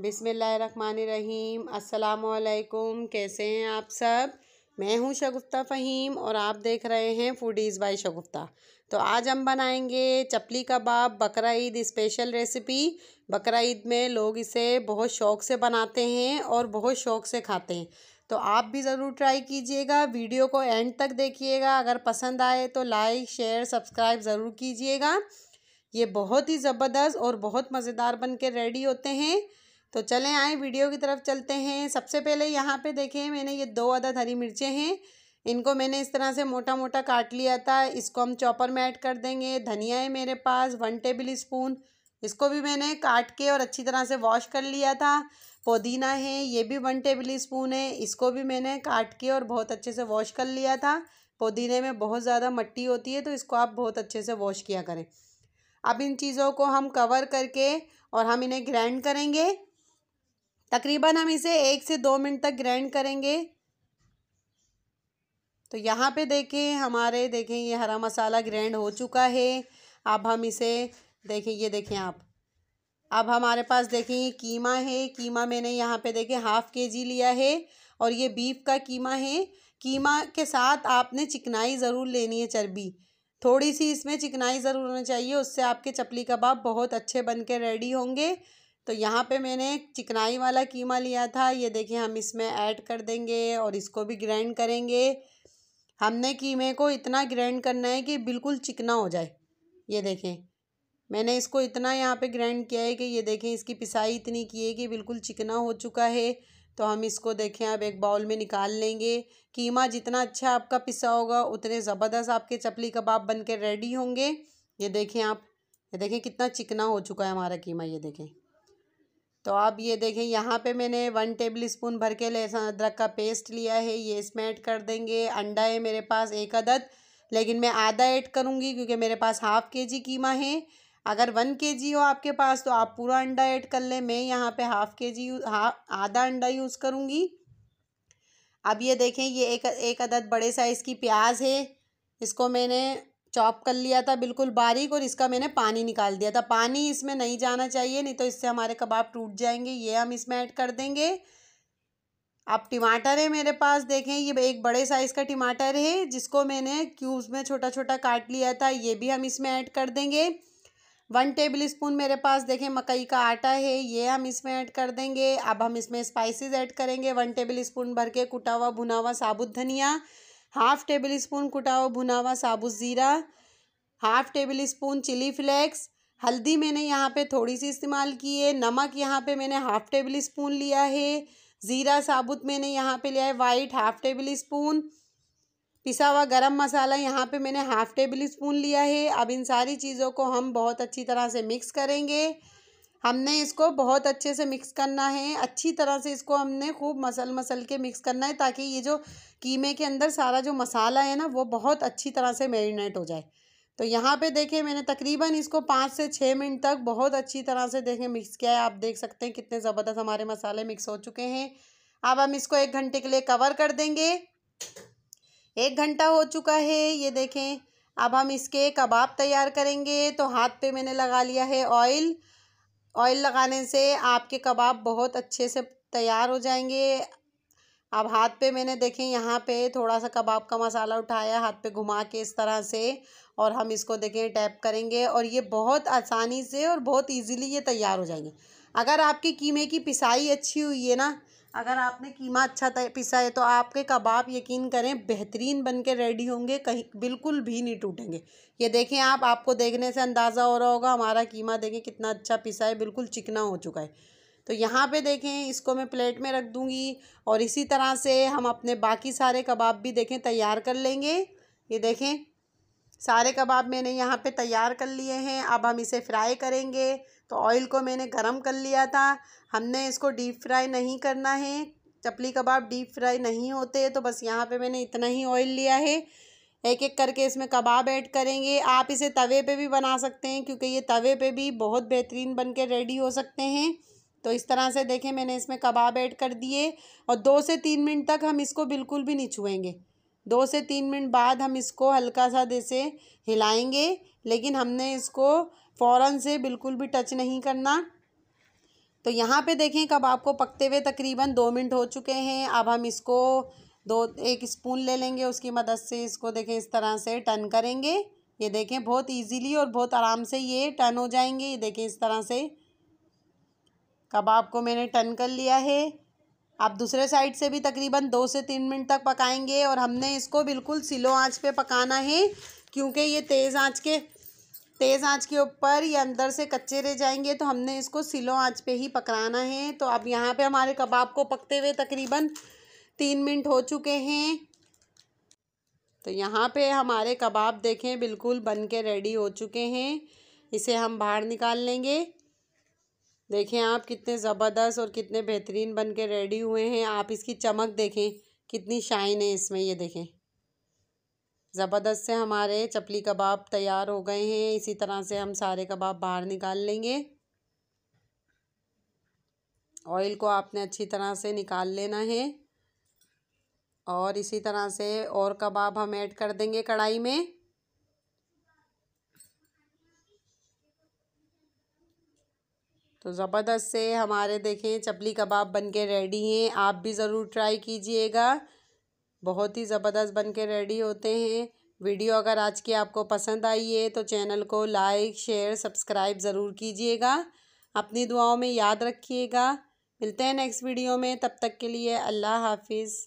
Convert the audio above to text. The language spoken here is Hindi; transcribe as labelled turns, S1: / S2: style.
S1: बिसमीम असलकुम कैसे हैं आप सब मैं हूं शगुफ्ता फ़हीम और आप देख रहे हैं फूडीज़ बाय शगुफ्ता तो आज हम बनाएंगे चपली कबाब बकरा ईद स्पेशल रेसिपी बकरा ईद में लोग इसे बहुत शौक़ से बनाते हैं और बहुत शौक़ से खाते हैं तो आप भी ज़रूर ट्राई कीजिएगा वीडियो को एंड तक देखिएगा अगर पसंद आए तो लाइक शेयर सब्सक्राइब ज़रूर कीजिएगा ये बहुत ही ज़बरदस्त और बहुत मज़ेदार बन के रेडी होते हैं तो चलें आए वीडियो की तरफ चलते हैं सबसे पहले यहाँ पे देखें मैंने ये दो अदद हरी मिर्चें हैं इनको मैंने इस तरह से मोटा मोटा काट लिया था इसको हम चॉपर में ऐड कर देंगे धनिया है मेरे पास वन टेबल स्पून इसको भी मैंने काट के और अच्छी तरह से वॉश कर लिया था पुदीना है ये भी वन टेबल स्पून है इसको भी मैंने काट के और बहुत अच्छे से वॉश कर लिया था पुदीने में बहुत ज़्यादा मट्टी होती है तो इसको आप बहुत अच्छे से वॉश किया करें अब इन चीज़ों को हम कवर करके और हम इन्हें ग्राइंड करेंगे तकरीबन हम इसे एक से दो मिनट तक ग्राइंड करेंगे तो यहाँ पे देखें हमारे देखें ये हरा मसाला ग्राइंड हो चुका है अब हम इसे देखें ये देखें आप अब हमारे पास देखें ये कीमा है कीमा मैंने यहाँ पे देखें हाफ़ के जी लिया है और ये बीफ का कीमा है कीमा के साथ आपने चिकनाई ज़रूर लेनी है चर्बी थोड़ी सी इसमें चिकनाई ज़रूर होनी चाहिए उससे आपके चपली कबाब बहुत अच्छे बन के रेडी होंगे तो यहाँ पे मैंने चिकनाई वाला कीमा लिया था ये देखिए हम इसमें ऐड कर देंगे और इसको भी ग्राइंड करेंगे हमने कीमे को इतना ग्राइंड करना है कि बिल्कुल चिकना हो जाए ये देखें मैंने इसको इतना यहाँ पे ग्राइंड किया है कि ये देखें इसकी पिसाई इतनी की है कि बिल्कुल चिकना हो चुका है तो हम इसको देखें अब एक बाउल में निकाल लेंगे कीमा जितना अच्छा आपका पिसा होगा उतने ज़बरदस्त आपके चपली कबाब बन रेडी होंगे ये देखें आप ये देखें कितना चिकना हो चुका है हमारा कीमा ये देखें तो आप ये देखें यहाँ पे मैंने वन टेबल स्पून भर के लहसुन अदरक का पेस्ट लिया है ये इसमें ऐड कर देंगे अंडा है मेरे पास एक अदद लेकिन मैं आधा ऐड करूँगी क्योंकि मेरे पास हाफ़ के जी कीमा है अगर वन के जी हो आपके पास तो आप पूरा अंडा ऐड कर लें मैं यहाँ पे हाफ़ के जी हाफ आधा अंडा यूज़ करूँगी अब ये देखें ये एक एक अदद बड़े साइज़ की प्याज है इसको मैंने चॉप कर लिया था बिल्कुल बारीक और इसका मैंने पानी निकाल दिया था पानी इसमें नहीं जाना चाहिए नहीं तो इससे हमारे कबाब टूट जाएंगे ये हम इसमें ऐड कर देंगे अब टमाटर है मेरे पास देखें ये एक बड़े साइज़ का टमाटर है जिसको मैंने क्यूब्स में छोटा छोटा काट लिया था ये भी हम इसमें ऐड कर देंगे वन टेबल स्पून मेरे पास देखें मकई का आटा है ये हम इसमें ऐड कर देंगे अब हम इसमें स्पाइसेस ऐड करेंगे वन टेबल स्पून भर के कुटा हुआ भुना हुआ साबुत धनिया हाफ टेबल स्पून कुटा हुआ भुना हुआ साबुत ज़ीरा half tablespoon chilli flakes हल्दी मैंने यहाँ पे थोड़ी सी इस्तेमाल की है नमक यहाँ पे मैंने हाफ टेबल स्पून लिया है ज़ीरा साबुत मैंने यहाँ पे लिया है वाइट हाफ टेबल स्पून पिसा हुआ गरम मसाला यहाँ पे मैंने हाफ टेबल स्पून लिया है अब इन सारी चीज़ों को हम बहुत अच्छी तरह से मिक्स करेंगे हमने इसको बहुत अच्छे से मिक्स करना है अच्छी तरह से इसको हमने खूब मसल मसल के मिक्स करना है ताकि ये जो कीमे के अंदर सारा जो मसाला है ना वो बहुत अच्छी तरह से मैरिनेट हो जाए तो यहाँ पे देखें मैंने तकरीबन इसको पाँच से छः मिनट तक बहुत अच्छी तरह से देखें मिक्स किया है आप देख सकते हैं कितने ज़बरदस्त हमारे मसाले मिक्स हो चुके हैं अब हम इसको एक घंटे के लिए कवर कर देंगे एक घंटा हो चुका है ये देखें अब हम इसके कबाब तैयार करेंगे तो हाथ पे मैंने लगा लिया है ऑयल ऑयल लगाने से आपके कबाब बहुत अच्छे से तैयार हो जाएंगे अब हाथ पे मैंने देखें यहाँ पे थोड़ा सा कबाब का मसाला उठाया हाथ पे घुमा के इस तरह से और हम इसको देखें टैप करेंगे और ये बहुत आसानी से और बहुत इजीली ये तैयार हो जाएंगे अगर आपकी कीमे की पिसाई अच्छी हुई है ना अगर आपने कीमा अच्छा पिसा है तो आपके कबाब यकीन करें बेहतरीन बन के रेडी होंगे कहीं बिल्कुल भी नहीं टूटेंगे ये देखें आप आपको देखने से अंदाज़ा हो रहा होगा हमारा कीमा देखें कितना अच्छा पिसा है बिल्कुल चिकना हो चुका है तो यहाँ पे देखें इसको मैं प्लेट में रख दूँगी और इसी तरह से हम अपने बाकी सारे कबाब भी देखें तैयार कर लेंगे ये देखें सारे कबाब मैंने यहाँ पे तैयार कर लिए हैं अब हम इसे फ्राई करेंगे तो ऑयल को मैंने गरम कर लिया था हमने इसको डीप फ्राई नहीं करना है चपली कबाब डीप फ्राई नहीं होते तो बस यहाँ पे मैंने इतना ही ऑयल लिया है एक एक करके इसमें कबाब ऐड करेंगे आप इसे तवे पे भी बना सकते हैं क्योंकि ये तवे पे भी बहुत बेहतरीन बन के रेडी हो सकते हैं तो इस तरह से देखें मैंने इसमें कबाब ऐड कर दिए और दो से तीन मिनट तक हम इसको बिल्कुल भी नहीं छुएंगे दो से तीन मिनट बाद हम इसको हल्का सा जैसे हिलाएंगे लेकिन हमने इसको फ़ौरन से बिल्कुल भी टच नहीं करना तो यहाँ पे देखें कब आपको पकते हुए तकरीबन दो मिनट हो चुके हैं अब हम इसको दो एक स्पून ले लेंगे उसकी मदद से इसको देखें इस तरह से टर्न करेंगे ये देखें बहुत इजीली और बहुत आराम से ये टर्न हो जाएंगे ये देखें इस तरह से कबाब को मैंने टर्न कर लिया है आप दूसरे साइड से भी तकरीबन दो से तीन मिनट तक पकाएंगे और हमने इसको बिल्कुल सिलो आँच पर पकाना है क्योंकि ये तेज़ आँच के तेज़ आंच के ऊपर ये अंदर से कच्चे रह जाएंगे तो हमने इसको सिलो आंच पे ही पकड़ाना है तो अब यहाँ पे हमारे कबाब को पकते हुए तकरीबन तीन मिनट हो चुके हैं तो यहाँ पे हमारे कबाब देखें बिल्कुल बन के रेडी हो चुके हैं इसे हम बाहर निकाल लेंगे देखें आप कितने ज़बरदस्त और कितने बेहतरीन बन के रेडी हुए हैं आप इसकी चमक देखें कितनी शाइन है इसमें ये देखें ज़बरदस्त से हमारे चपली कबाब तैयार हो गए हैं इसी तरह से हम सारे कबाब बाहर निकाल लेंगे ऑयल को आपने अच्छी तरह से निकाल लेना है और इसी तरह से और कबाब हम ऐड कर देंगे कढ़ाई में तो ज़बरदस्त से हमारे देखें चपली कबाब बन के रेडी हैं आप भी ज़रूर ट्राई कीजिएगा बहुत ही ज़बरदस्त बन के रेडी होते हैं वीडियो अगर आज की आपको पसंद आई है तो चैनल को लाइक शेयर सब्सक्राइब ज़रूर कीजिएगा अपनी दुआओं में याद रखिएगा मिलते हैं नेक्स्ट वीडियो में तब तक के लिए अल्लाह हाफिज़